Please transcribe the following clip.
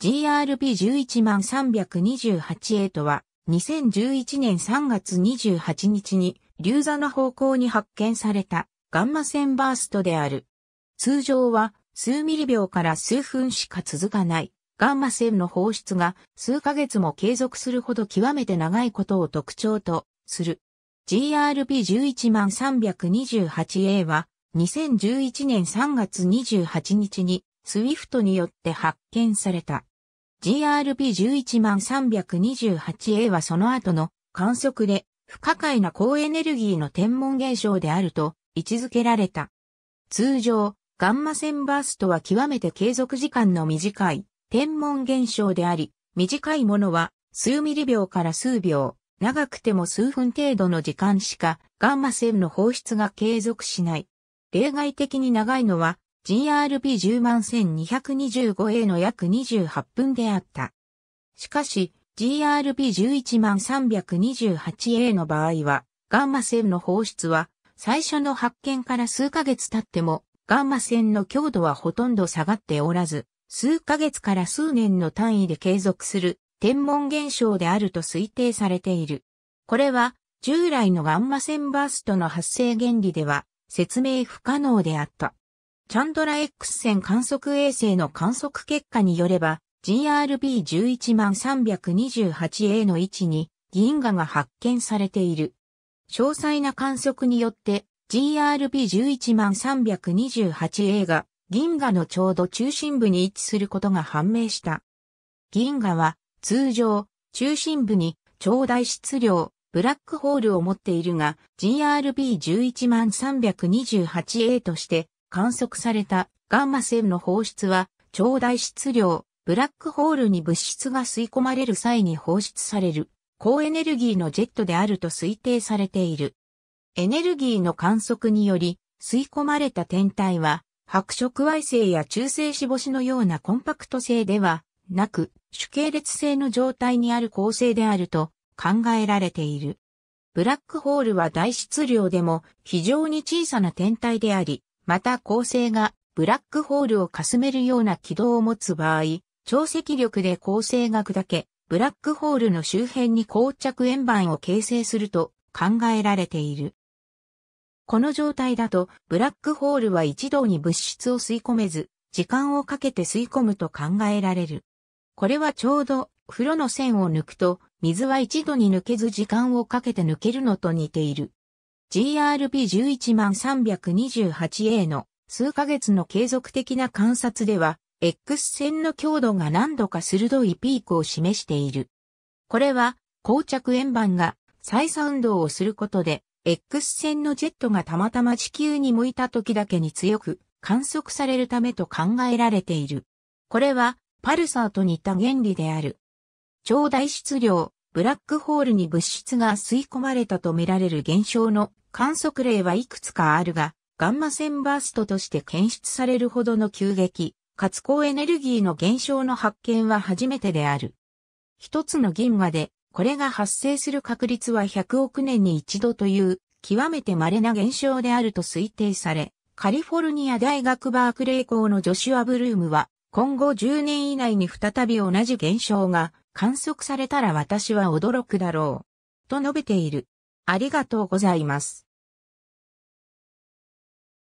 GRP11328A とは、2011年3月28日に、流座の方向に発見された、ガンマ線バーストである。通常は、数ミリ秒から数分しか続かない。ガンマ線の放出が数ヶ月も継続するほど極めて長いことを特徴とする。GRP11328A は2011年3月28日にスウィフトによって発見された。GRB11328A はその後の観測で不可解な高エネルギーの天文現象であると位置づけられた。通常、ガンマ線バーストは極めて継続時間の短い天文現象であり、短いものは数ミリ秒から数秒、長くても数分程度の時間しかガンマ線の放出が継続しない。例外的に長いのは GRP10125A の約28分であった。しかし、GRP11328A の場合は、ガンマ線の放出は、最初の発見から数ヶ月経っても、ガンマ線の強度はほとんど下がっておらず、数ヶ月から数年の単位で継続する天文現象であると推定されている。これは従来のガンマ線バーストの発生原理では説明不可能であった。チャンドラ X 線観測衛星の観測結果によれば、GRB11328A の位置に銀河が発見されている。詳細な観測によって GRB11328A が銀河のちょうど中心部に位置することが判明した。銀河は通常中心部に超大質量ブラックホールを持っているが GRB11328A として観測されたガンマ線の放出は超大質量、ブラックホールに物質が吸い込まれる際に放出される高エネルギーのジェットであると推定されている。エネルギーの観測により吸い込まれた天体は白色矮星や中性子星のようなコンパクト星ではなく主系列性の状態にある構成であると考えられている。ブラックホールは大質量でも非常に小さな天体であり、また恒星がブラックホールをかすめるような軌道を持つ場合、潮汐力で恒星が砕け、ブラックホールの周辺に膠着円盤を形成すると考えられている。この状態だと、ブラックホールは一度に物質を吸い込めず、時間をかけて吸い込むと考えられる。これはちょうど、風呂の線を抜くと、水は一度に抜けず時間をかけて抜けるのと似ている。GRP11 万 328A の数ヶ月の継続的な観察では、X 線の強度が何度か鋭いピークを示している。これは、膠着円盤が再三動をすることで、X 線のジェットがたまたま地球に向いた時だけに強く観測されるためと考えられている。これは、パルサーと似た原理である。超大質量、ブラックホールに物質が吸い込まれたとみられる現象の観測例はいくつかあるが、ガンマ線バーストとして検出されるほどの急激、かつ高エネルギーの減少の発見は初めてである。一つの銀河で、これが発生する確率は100億年に一度という、極めて稀な現象であると推定され、カリフォルニア大学バークレー校のジョシュア・ブルームは、今後10年以内に再び同じ現象が観測されたら私は驚くだろう。と述べている。ありがとうございます。